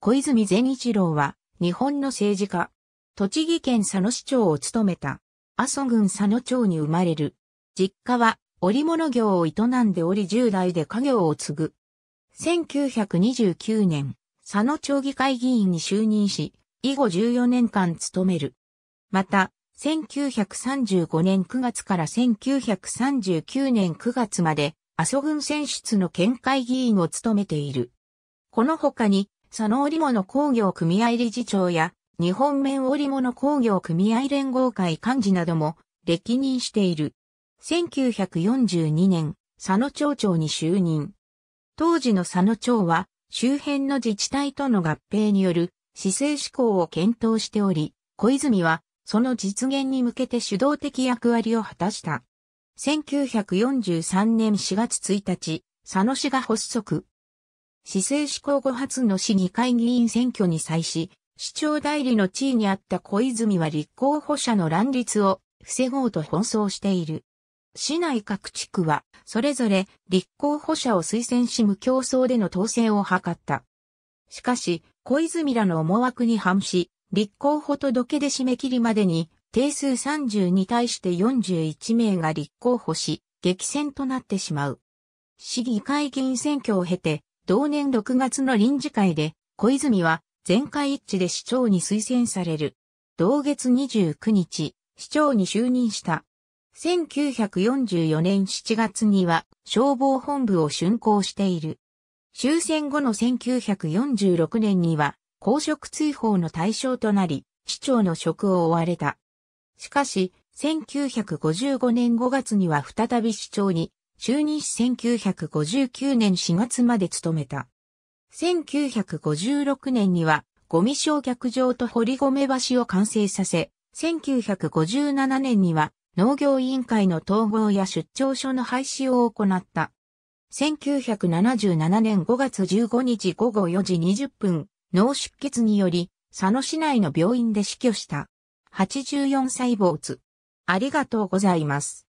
小泉善一郎は、日本の政治家。栃木県佐野市長を務めた。阿蘇郡佐野町に生まれる。実家は、織物業を営んでおり10代で家業を継ぐ。1929年、佐野町議会議員に就任し、以後14年間務める。また、1935年9月から1939年9月まで、阿蘇郡選出の県会議員を務めている。この他に、佐野織物工業組合理事長や、日本面織物工業組合連合会幹事なども歴任している。1942年、佐野町長に就任。当時の佐野町は、周辺の自治体との合併による市政志向を検討しており、小泉はその実現に向けて主導的役割を果たした。1943年4月1日、佐野市が発足。市政施行後初の市議会議員選挙に際し、市長代理の地位にあった小泉は立候補者の乱立を防ごうと奔走している。市内各地区は、それぞれ立候補者を推薦し無競争での当選を図った。しかし、小泉らの思惑に反し、立候補と届で締め切りまでに、定数30に対して41名が立候補し、激戦となってしまう。市議会議員選挙を経て、同年6月の臨時会で、小泉は全会一致で市長に推薦される。同月29日、市長に就任した。1944年7月には消防本部を竣工している。終戦後の1946年には公職追放の対象となり、市長の職を追われた。しかし、1955年5月には再び市長に就任し1959年4月まで務めた。1956年には、ゴミ焼却場と堀米橋を完成させ、1957年には農業委員会の統合や出張所の廃止を行った。1977年5月15日午後4時20分、脳出血により、佐野市内の病院で死去した。84歳坊主。ありがとうございます。